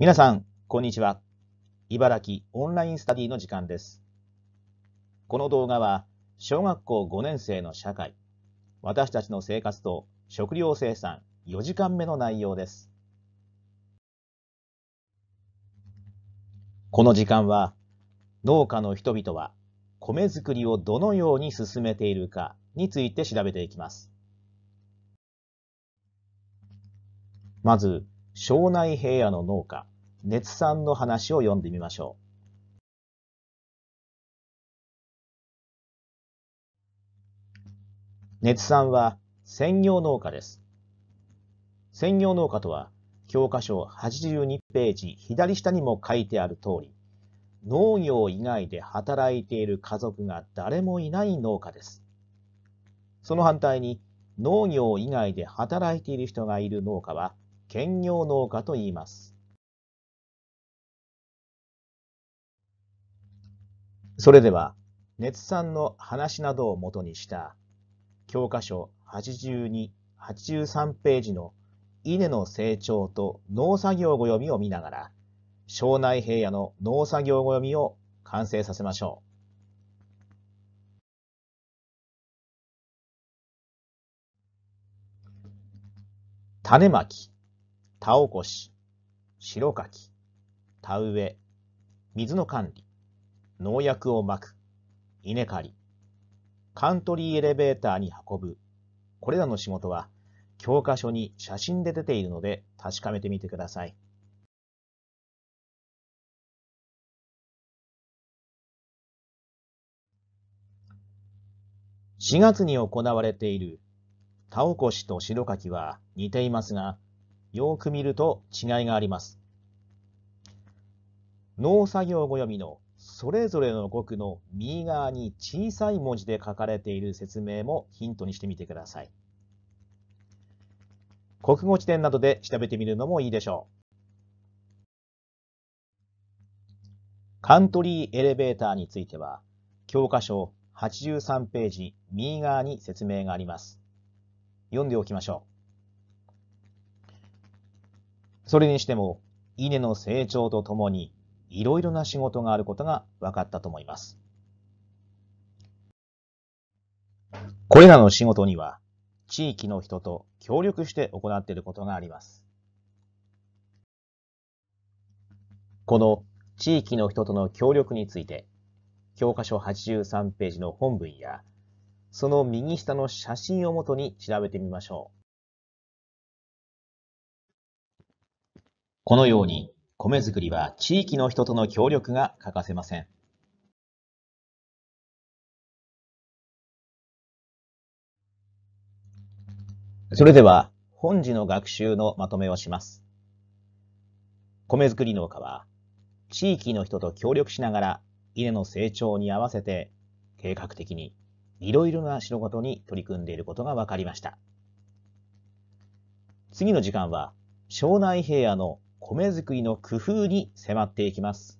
皆さん、こんにちは。茨城オンラインスタディの時間です。この動画は、小学校5年生の社会、私たちの生活と食料生産4時間目の内容です。この時間は、農家の人々は米作りをどのように進めているかについて調べていきます。まず、庄内平野の農家、熱産の話を読んでみましょう。熱産は専業農家です。専業農家とは、教科書82ページ左下にも書いてある通り、農業以外で働いている家族が誰もいない農家です。その反対に、農業以外で働いている人がいる農家は、兼業農家と言います。それでは、熱産の話などをもとにした教科書82、83ページの稲の成長と農作業語読みを見ながら、庄内平野の農作業語読みを完成させましょう。種まき、田起こし、白かき、田植え、水の管理。農薬をまく、稲刈り、カントリーエレベーターに運ぶ、これらの仕事は教科書に写真で出ているので確かめてみてください。4月に行われている田起こしと白柿は似ていますが、よく見ると違いがあります。農作業ご読みのそれぞれの語句の右側に小さい文字で書かれている説明もヒントにしてみてください。国語辞典などで調べてみるのもいいでしょう。カントリーエレベーターについては、教科書83ページ右側に説明があります。読んでおきましょう。それにしても、稲の成長とともにいろいろな仕事があることが分かったと思います。これらの仕事には、地域の人と協力して行っていることがあります。この地域の人との協力について、教科書83ページの本文や、その右下の写真をもとに調べてみましょう。このように、米作りは地域の人との協力が欠かせません。それでは、本次の学習のまとめをします。米作り農家は、地域の人と協力しながら、稲の成長に合わせて、計画的に、いろいろな仕事に取り組んでいることが分かりました。次の時間は、庄内平野の米作りの工夫に迫っていきます。